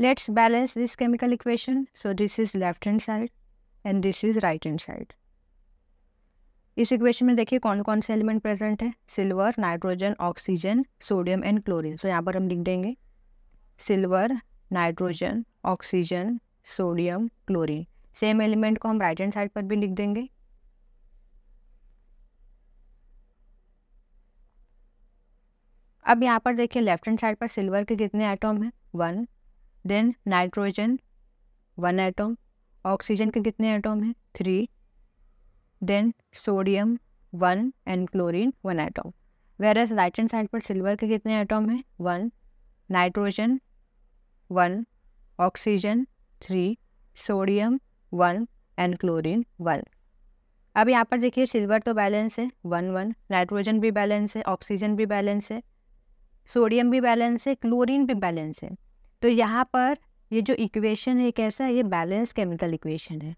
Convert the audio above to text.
Let's balance this chemical equation. So this is left hand side and this is right hand side. इस equation में देखिए कौन कौन से एलिमेंट प्रेजेंट है silver nitrogen oxygen sodium and chlorine so यहाँ पर हम लिख देंगे silver nitrogen oxygen sodium chlorine same element को हम राइट हैंड साइड पर भी लिख देंगे अब यहाँ पर देखिए लेफ्ट हैंड साइड पर सिल्वर के कितने एटॉम हैं one then nitrogen one atom oxygen के कितने एटम हैं three then sodium one and chlorine one atom whereas right hand side पर सिल्वर के कितने एटम हैं one nitrogen one oxygen three sodium one and chlorine one अब यहाँ पर देखिए सिल्वर तो बैलेंस है वन वन नाइट्रोजन भी बैलेंस है ऑक्सीजन भी बैलेंस है सोडियम भी बैलेंस है क्लोरीन भी बैलेंस है तो यहाँ पर ये जो इक्वेशन है कैसा है ये बैलेंस केमिकल इक्वेशन है